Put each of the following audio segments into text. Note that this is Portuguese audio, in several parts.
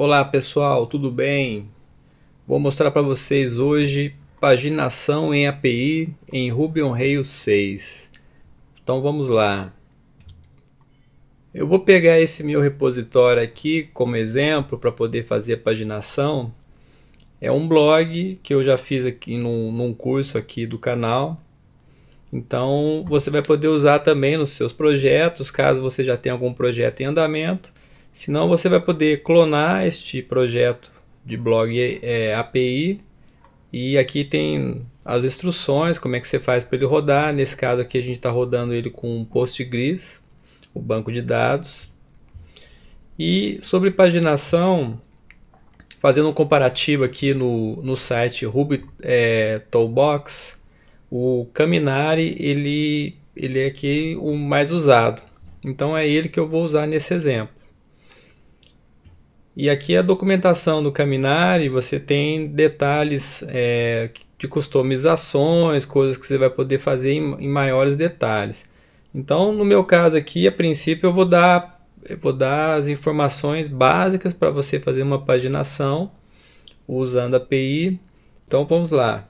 Olá pessoal, tudo bem? Vou mostrar para vocês hoje paginação em API em Ruby on Rails 6. Então vamos lá. Eu vou pegar esse meu repositório aqui como exemplo para poder fazer a paginação. É um blog que eu já fiz aqui num, num curso aqui do canal. Então você vai poder usar também nos seus projetos, caso você já tenha algum projeto em andamento Senão você vai poder clonar este projeto de blog é, API e aqui tem as instruções, como é que você faz para ele rodar. Nesse caso aqui a gente está rodando ele com Postgres, o banco de dados. E sobre paginação, fazendo um comparativo aqui no, no site Ruby é, Toolbox, o Caminari ele, ele é aqui o mais usado. Então é ele que eu vou usar nesse exemplo. E aqui a documentação do Caminari, você tem detalhes é, de customizações, coisas que você vai poder fazer em, em, maiores detalhes. Então, no meu caso aqui, a princípio eu vou dar, eu vou dar as informações básicas para você fazer uma paginação usando a API. Então, vamos lá.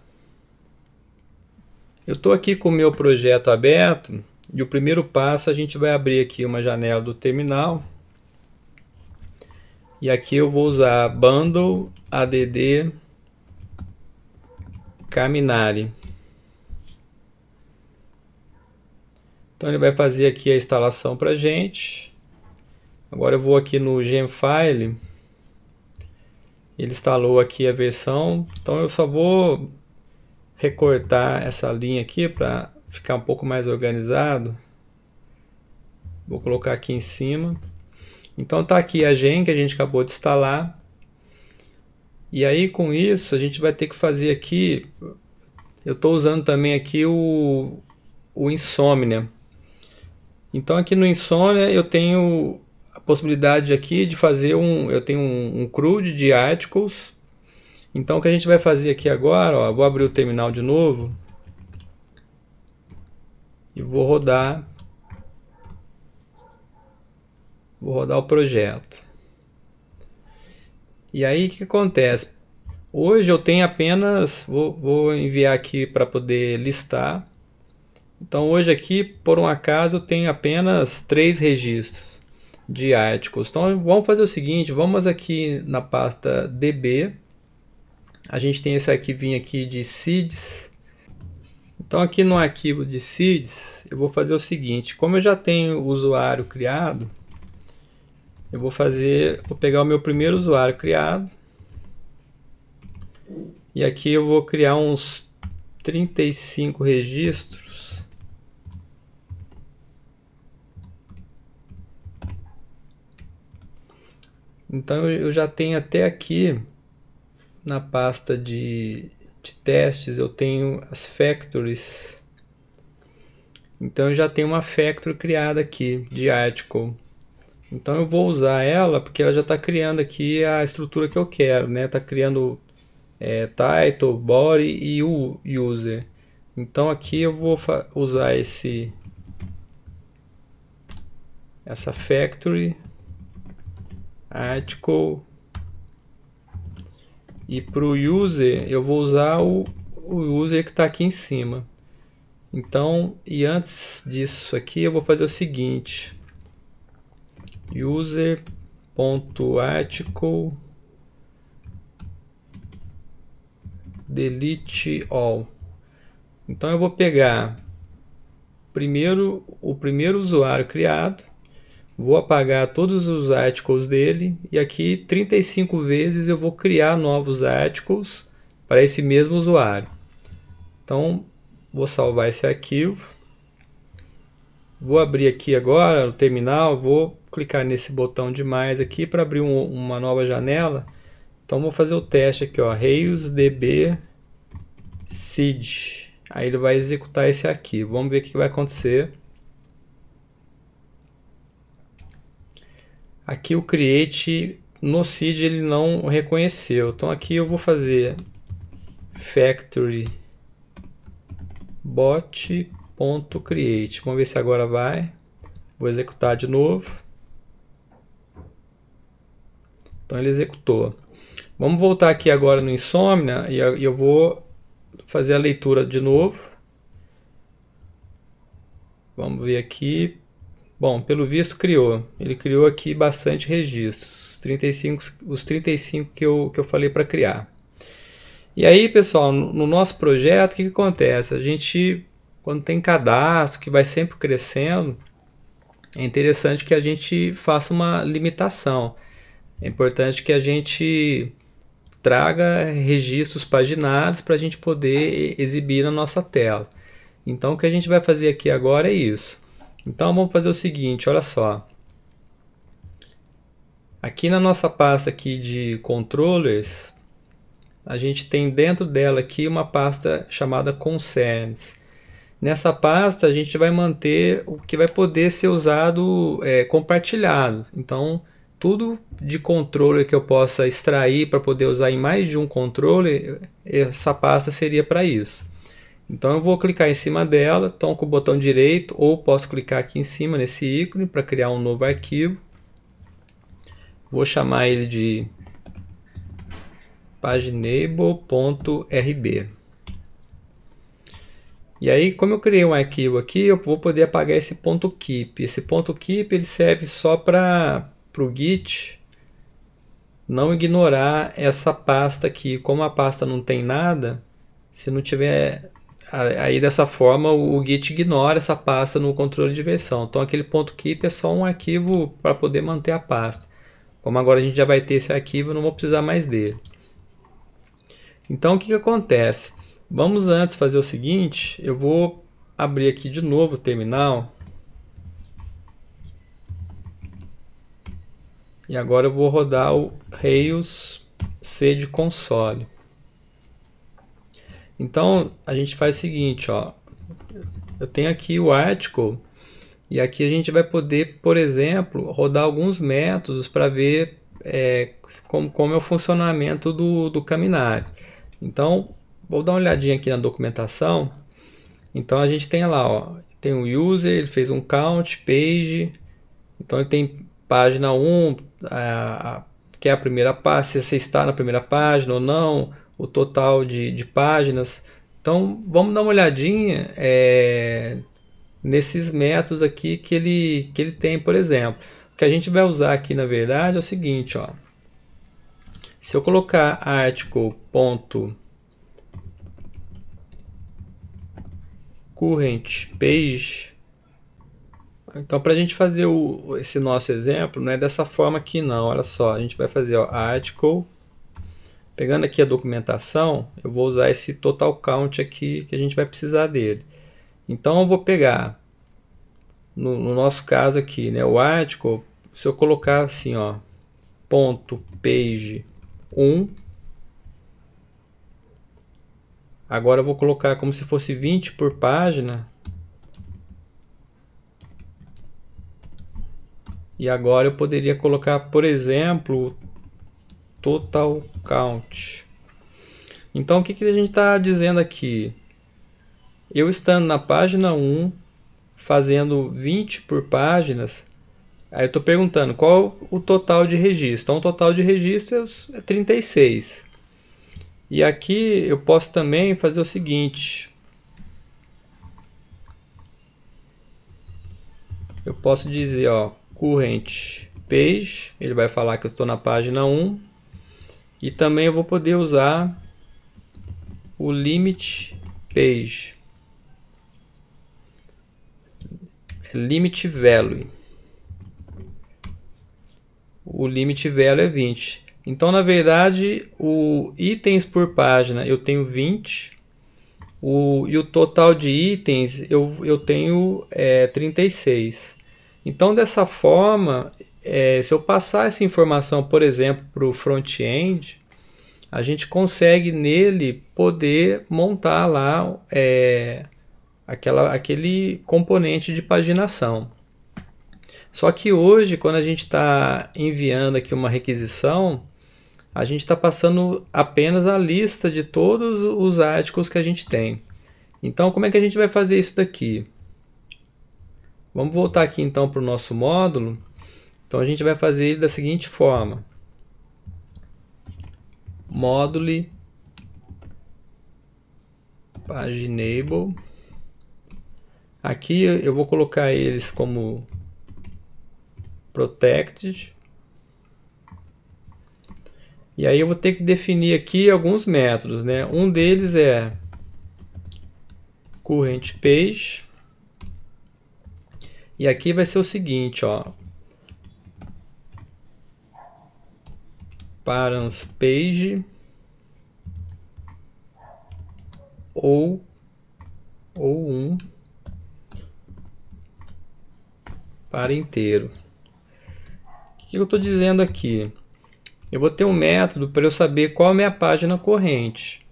Eu estou aqui com o meu projeto aberto e o primeiro passo a gente vai abrir aqui uma janela do terminal e aqui eu vou usar bundle add Caminari. Então ele vai fazer aqui a instalação para gente. Agora eu vou aqui no Gemfile. Ele instalou aqui a versão. Então eu só vou recortar essa linha aqui para ficar um pouco mais organizado. Vou colocar aqui em cima. Então está aqui a gen que a gente acabou de instalar. E aí com isso a gente vai ter que fazer aqui, eu estou usando também aqui o, o Insomnia. Então aqui no Insomnia eu tenho a possibilidade aqui de fazer um, eu tenho um, um CRUD de articles. Então o que a gente vai fazer aqui agora, ó, vou abrir o terminal de novo. E vou rodar Vou rodar o projeto. E aí o que acontece? Hoje eu tenho apenas, vou, vou enviar aqui para poder listar. Então hoje aqui, por um acaso, eu tenho apenas três registros de artigos. Então vamos fazer o seguinte, vamos aqui na pasta DB. A gente tem esse arquivinho aqui de seeds. Então aqui no arquivo de seeds, eu vou fazer o seguinte, como eu já tenho o usuário criado, eu vou fazer, vou pegar o meu primeiro usuário criado. E aqui eu vou criar uns 35 registros. Então eu já tenho até aqui na pasta de, de testes, eu tenho as factories. Então eu já tenho uma factory criada aqui de article. Então eu vou usar ela porque ela já está criando aqui a estrutura que eu quero, né? Está criando é, title, body e o user. Então aqui eu vou usar esse essa factory article e para o user eu vou usar o, o user que está aqui em cima. Então e antes disso aqui eu vou fazer o seguinte user.article delete all. Então eu vou pegar primeiro o primeiro usuário criado, vou apagar todos os articles dele e aqui 35 vezes eu vou criar novos articles para esse mesmo usuário. Então vou salvar esse arquivo. Vou abrir aqui agora no terminal, vou clicar nesse botão de mais aqui para abrir um, uma nova janela. Então vou fazer o teste aqui, ó, rails.db seed. Aí ele vai executar esse aqui. Vamos ver o que vai acontecer. Aqui o create no seed ele não reconheceu. Então aqui eu vou fazer factory bot.create. Vamos ver se agora vai. Vou executar de novo. Então ele executou. Vamos voltar aqui agora no insônia e eu vou fazer a leitura de novo. Vamos ver aqui. Bom, pelo visto criou. Ele criou aqui bastante registros. Os 35, os 35 que eu, que eu falei para criar. E aí, pessoal, no nosso projeto, o que, que acontece? A gente, quando tem cadastro, que vai sempre crescendo, é interessante que a gente faça uma limitação. É importante que a gente traga registros paginados para a gente poder exibir na nossa tela. Então, o que a gente vai fazer aqui agora é isso. Então, vamos fazer o seguinte, olha só. Aqui na nossa pasta aqui de controllers, a gente tem dentro dela aqui uma pasta chamada concerns. Nessa pasta, a gente vai manter o que vai poder ser usado, é, compartilhado. Então, tudo de controle que eu possa extrair para poder usar em mais de um controle, essa pasta seria para isso. Então eu vou clicar em cima dela, então com o botão direito, ou posso clicar aqui em cima nesse ícone para criar um novo arquivo. Vou chamar ele de paginable.rb. E aí, como eu criei um arquivo aqui, eu vou poder apagar esse ponto .keep. Esse ponto .keep ele serve só para para o Git não ignorar essa pasta aqui. Como a pasta não tem nada, se não tiver aí dessa forma o Git ignora essa pasta no controle de versão. Então aquele ponto .keep é só um arquivo para poder manter a pasta. Como agora a gente já vai ter esse arquivo, não vou precisar mais dele. Então o que, que acontece? Vamos antes fazer o seguinte, eu vou abrir aqui de novo o terminal E agora eu vou rodar o Rails C de console. Então a gente faz o seguinte, ó. Eu tenho aqui o article e aqui a gente vai poder, por exemplo, rodar alguns métodos para ver é, como, como é o funcionamento do, do caminhar. Então, vou dar uma olhadinha aqui na documentação. Então a gente tem lá, ó, tem o user, ele fez um count, page, então ele tem página 1, é, a, que é a primeira página, se você está na primeira página ou não, o total de, de páginas. Então vamos dar uma olhadinha é, nesses métodos aqui que ele, que ele tem, por exemplo. O que a gente vai usar aqui na verdade é o seguinte, ó. Se eu colocar article.currentPage, então, para a gente fazer o, esse nosso exemplo, não é dessa forma aqui não, olha só, a gente vai fazer ó, article, pegando aqui a documentação, eu vou usar esse total count aqui que a gente vai precisar dele. Então, eu vou pegar, no, no nosso caso aqui, né, o article, se eu colocar assim, ó, ponto page 1, agora eu vou colocar como se fosse 20 por página, E agora eu poderia colocar, por exemplo, total count. Então, o que, que a gente está dizendo aqui? Eu estando na página 1, fazendo 20 por páginas, aí eu estou perguntando qual o total de registro. Então, o total de registros é 36. E aqui eu posso também fazer o seguinte. Eu posso dizer, ó, current page, ele vai falar que eu estou na página 1. E também eu vou poder usar o limit page. É limit value. O limit value é 20. Então, na verdade, o itens por página eu tenho 20. O, e o total de itens eu, eu tenho é, 36. Então, dessa forma, é, se eu passar essa informação, por exemplo, para o front-end, a gente consegue nele poder montar lá é, aquela, aquele componente de paginação. Só que hoje, quando a gente está enviando aqui uma requisição, a gente está passando apenas a lista de todos os artigos que a gente tem. Então, como é que a gente vai fazer isso daqui? Vamos voltar aqui então para o nosso módulo. Então a gente vai fazer ele da seguinte forma. module paginable. Aqui eu vou colocar eles como protected. E aí eu vou ter que definir aqui alguns métodos, né? Um deles é current page e aqui vai ser o seguinte, ó. Parents page ou ou um para inteiro. O que eu estou dizendo aqui? Eu vou ter um método para eu saber qual é a minha página corrente.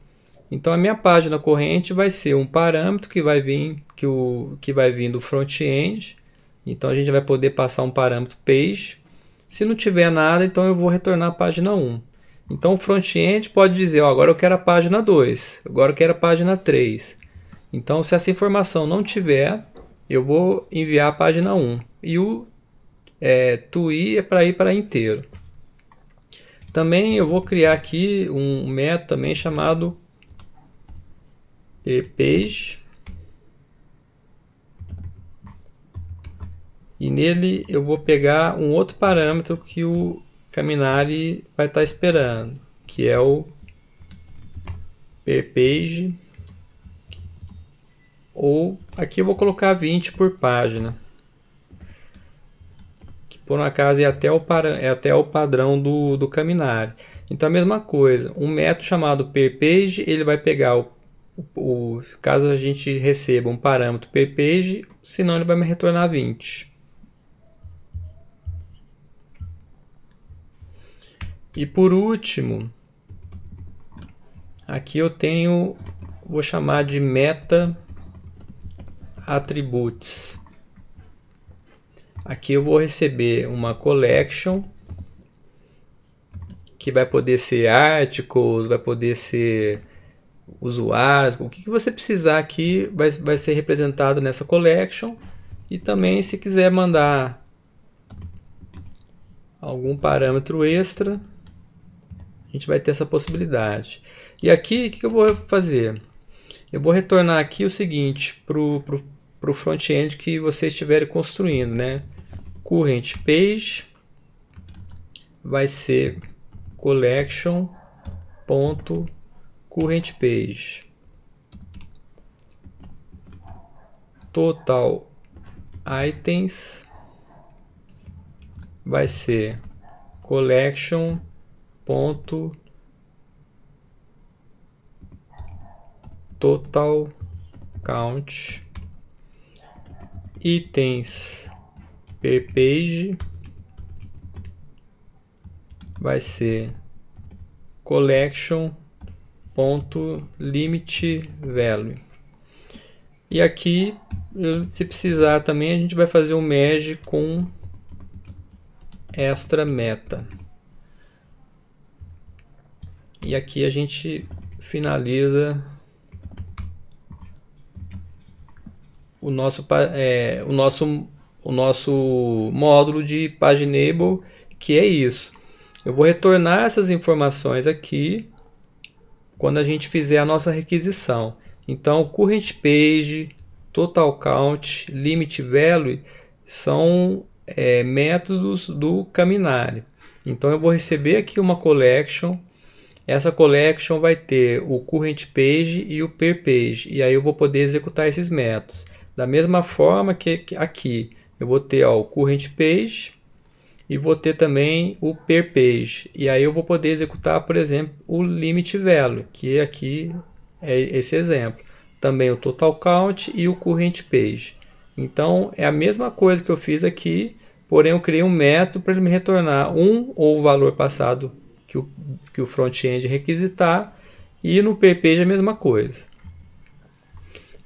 Então a minha página corrente vai ser um parâmetro que vai vir que o que vai vir do front-end então a gente vai poder passar um parâmetro page. Se não tiver nada, então eu vou retornar a página 1. Então o front-end pode dizer, ó, agora eu quero a página 2, agora eu quero a página 3. Então se essa informação não tiver, eu vou enviar a página 1. E o é, TUI é para ir para inteiro. Também eu vou criar aqui um método também chamado é, page E nele eu vou pegar um outro parâmetro que o Caminari vai estar tá esperando, que é o per page ou aqui eu vou colocar 20 por página que por um acaso é até o, para, é até o padrão do, do Caminari então a mesma coisa, um método chamado per page ele vai pegar o, o caso a gente receba um parâmetro per page senão ele vai me retornar 20 E por último, aqui eu tenho, vou chamar de meta attributes. Aqui eu vou receber uma collection que vai poder ser articles, vai poder ser usuários, o que você precisar aqui vai, vai ser representado nessa collection e também se quiser mandar algum parâmetro extra gente vai ter essa possibilidade. E aqui, o que eu vou fazer? Eu vou retornar aqui o seguinte para o front-end que vocês estiverem construindo, né? Current page vai ser collection.current page total items vai ser collection ponto total count itens per page vai ser collection ponto limit value e aqui se precisar também a gente vai fazer um merge com extra meta e aqui a gente finaliza o nosso, é, o nosso, o nosso módulo de paginable, que é isso. Eu vou retornar essas informações aqui quando a gente fizer a nossa requisição. Então, current page, total count, limit value são é, métodos do Caminari. Então, eu vou receber aqui uma collection essa collection vai ter o current page e o per page, e aí eu vou poder executar esses métodos. Da mesma forma que aqui, eu vou ter ó, o current page e vou ter também o per page. E aí eu vou poder executar, por exemplo, o limit value, que aqui é esse exemplo. Também o total count e o current page. Então é a mesma coisa que eu fiz aqui, porém eu criei um método para ele me retornar um ou o valor passado que o, que o front-end requisitar, e no PPG é a mesma coisa.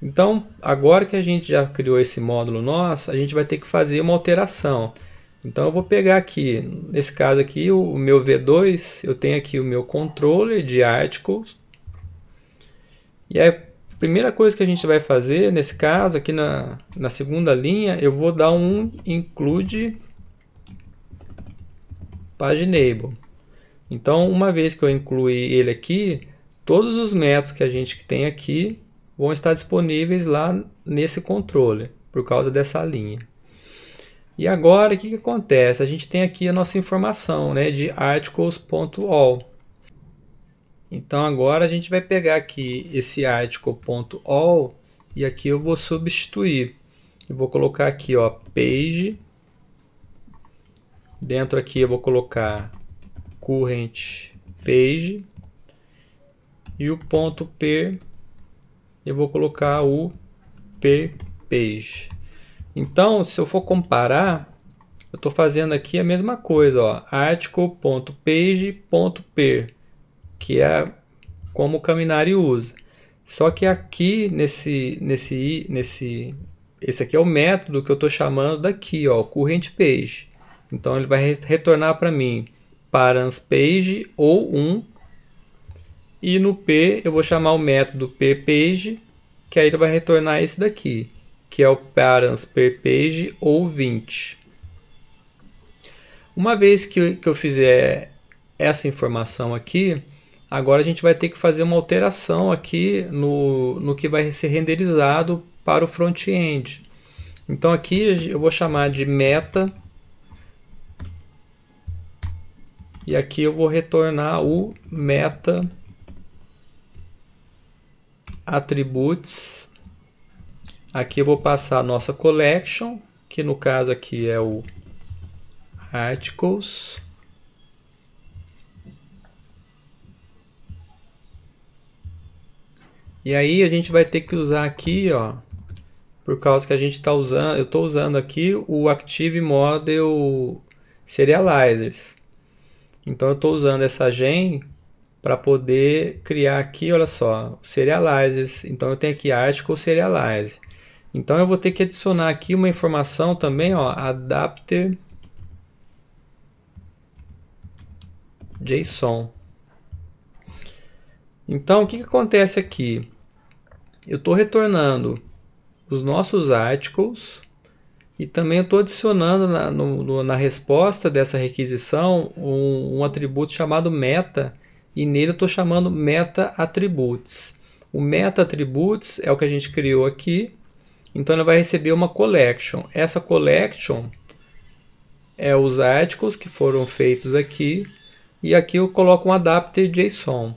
Então, agora que a gente já criou esse módulo nosso, a gente vai ter que fazer uma alteração. Então, eu vou pegar aqui, nesse caso aqui, o, o meu V2, eu tenho aqui o meu controller de articles. E aí, a primeira coisa que a gente vai fazer, nesse caso, aqui na, na segunda linha, eu vou dar um include paginable. Então, uma vez que eu incluí ele aqui, todos os métodos que a gente tem aqui vão estar disponíveis lá nesse controle, por causa dessa linha. E agora, o que, que acontece? A gente tem aqui a nossa informação né, de articles.all. Então, agora a gente vai pegar aqui esse article.all e aqui eu vou substituir. Eu vou colocar aqui, ó, page. Dentro aqui eu vou colocar current page e o ponto p eu vou colocar o p page. Então, se eu for comparar, eu estou fazendo aqui a mesma coisa, ó, article.page.per, que é como o Caminari usa. Só que aqui nesse nesse nesse esse aqui é o método que eu estou chamando daqui, ó, current page. Então ele vai retornar para mim params page ou 1. E no P eu vou chamar o método ppage, que aí ele vai retornar esse daqui, que é o params per page ou 20. Uma vez que, que eu fizer essa informação aqui, agora a gente vai ter que fazer uma alteração aqui no, no que vai ser renderizado para o front-end. Então aqui eu vou chamar de meta E aqui eu vou retornar o meta attributes. Aqui eu vou passar a nossa collection, que no caso aqui é o articles. E aí a gente vai ter que usar aqui, ó, por causa que a gente está usando, eu estou usando aqui o Active Model Serializers. Então eu estou usando essa gen para poder criar aqui, olha só, serializes. Então eu tenho aqui article serialize. Então eu vou ter que adicionar aqui uma informação também, ó, adapter JSON. Então o que, que acontece aqui? Eu estou retornando os nossos articles e também estou adicionando na, no, na resposta dessa requisição um, um, atributo chamado meta, e nele eu estou chamando meta attributes. O meta attributes é o que a gente criou aqui, então ele vai receber uma collection. Essa collection é os articles que foram feitos aqui, e aqui eu coloco um adapter JSON.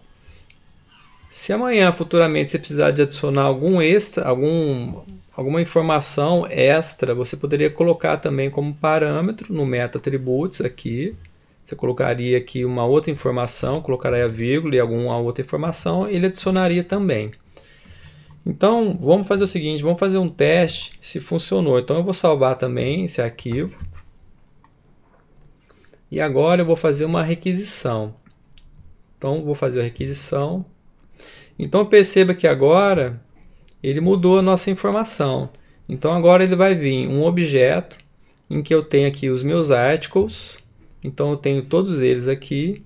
Se amanhã, futuramente, você precisar de adicionar algum extra, algum alguma informação extra você poderia colocar também como parâmetro no meta atributos aqui. Você colocaria aqui uma outra informação, colocaria a vírgula e alguma outra informação, ele adicionaria também. Então, vamos fazer o seguinte, vamos fazer um teste se funcionou. Então, eu vou salvar também esse arquivo. E agora eu vou fazer uma requisição. Então, vou fazer a requisição. Então, perceba que agora ele mudou a nossa informação. Então agora ele vai vir um objeto em que eu tenho aqui os meus articles. Então eu tenho todos eles aqui.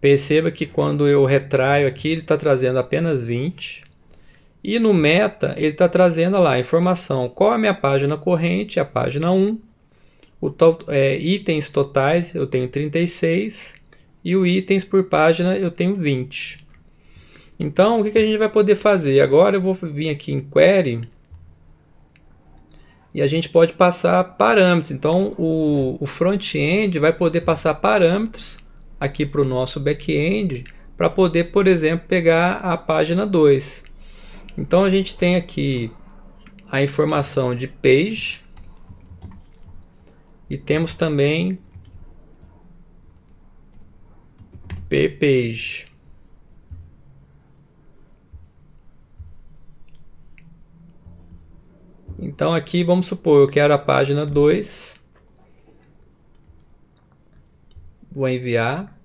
Perceba que quando eu retraio aqui, ele está trazendo apenas 20. E no meta, ele está trazendo lá a informação qual é a minha página corrente, a página 1. O to é, itens totais eu tenho 36 e o itens por página eu tenho 20. Então, o que, a gente vai poder fazer? Agora eu vou vir aqui em Query e a gente pode passar parâmetros. Então, o, o front-end vai poder passar parâmetros aqui para o nosso back-end para poder, por exemplo, pegar a página 2. Então, a gente tem aqui a informação de page e temos também per page. Então aqui vamos supor, eu quero a página 2. Vou enviar.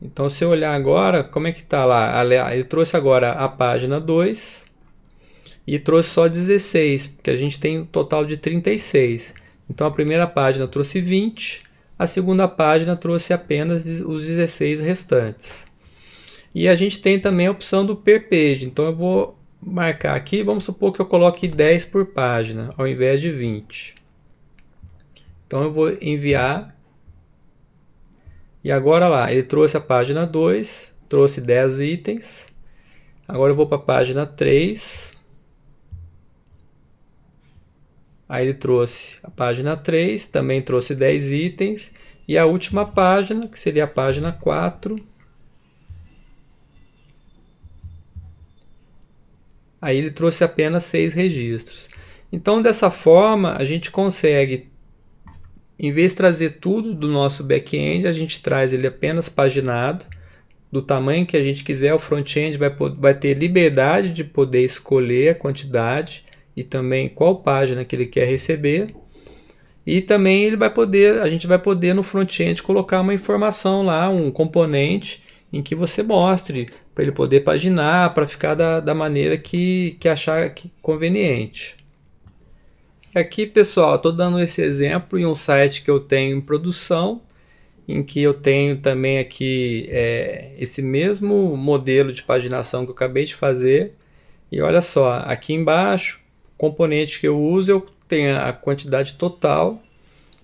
Então se eu olhar agora, como é que está lá? Ele trouxe agora a página 2 e trouxe só 16, porque a gente tem um total de 36. Então a primeira página trouxe 20, a segunda página trouxe apenas os 16 restantes. E a gente tem também a opção do per page. Então eu vou marcar aqui, vamos supor que eu coloque 10 por página, ao invés de 20. Então eu vou enviar. E agora lá, ele trouxe a página 2, trouxe 10 itens. Agora eu vou para a página 3. Aí ele trouxe a página 3, também trouxe 10 itens. E a última página, que seria a página 4, Aí ele trouxe apenas seis registros. Então, dessa forma, a gente consegue, em vez de trazer tudo do nosso back-end, a gente traz ele apenas paginado, do tamanho que a gente quiser. O front-end vai, vai ter liberdade de poder escolher a quantidade e também qual página que ele quer receber. E também ele vai poder, a gente vai poder no front-end colocar uma informação lá, um componente em que você mostre para ele poder paginar, para ficar da, da maneira que, que achar que conveniente. Aqui, pessoal, estou dando esse exemplo em um site que eu tenho em produção, em que eu tenho também aqui é, esse mesmo modelo de paginação que eu acabei de fazer. E olha só, aqui embaixo, componente que eu uso, eu tenho a quantidade total.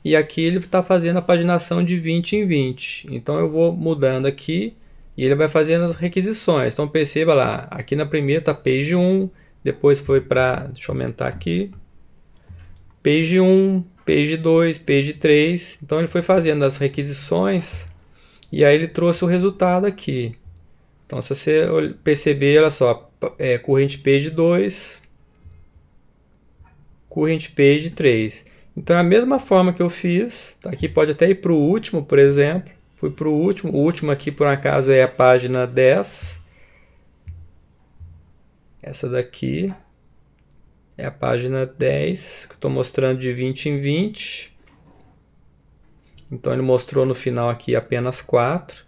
E aqui ele está fazendo a paginação de 20 em 20. Então eu vou mudando aqui e ele vai fazendo as requisições. Então perceba lá, aqui na primeira está page 1, depois foi para, deixa eu aumentar aqui, page 1, page 2, page 3. Então ele foi fazendo as requisições e aí ele trouxe o resultado aqui. Então se você perceber, olha só, é, corrente page 2, corrente page 3. Então é a mesma forma que eu fiz, tá? aqui pode até ir para o último, por exemplo, Fui para o último. O último aqui, por acaso, é a página 10. Essa daqui é a página 10, que estou mostrando de 20 em 20. Então ele mostrou no final aqui apenas 4.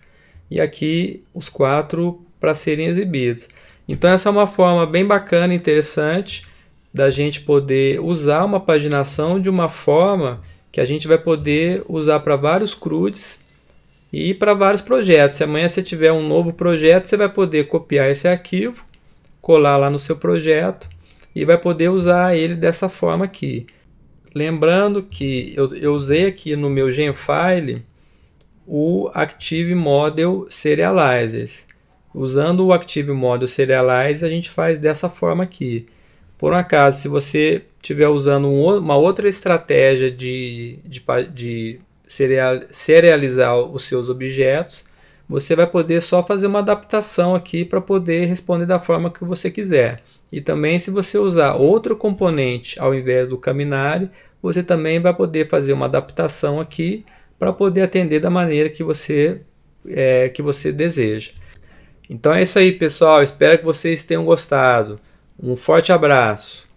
E aqui os 4 para serem exibidos. Então essa é uma forma bem bacana, interessante, da gente poder usar uma paginação de uma forma que a gente vai poder usar para vários CRUDs e para vários projetos. Se amanhã você tiver um novo projeto, você vai poder copiar esse arquivo, colar lá no seu projeto e vai poder usar ele dessa forma aqui. Lembrando que eu, eu usei aqui no meu Genfile o Active Model Serializers. Usando o Active Model Serializer, a gente faz dessa forma aqui. Por um acaso, se você estiver usando uma outra estratégia de, de, de serializar os seus objetos, você vai poder só fazer uma adaptação aqui para poder responder da forma que você quiser. E também se você usar outro componente ao invés do Caminari, você também vai poder fazer uma adaptação aqui para poder atender da maneira que você, é, que você deseja. Então é isso aí pessoal, espero que vocês tenham gostado. Um forte abraço!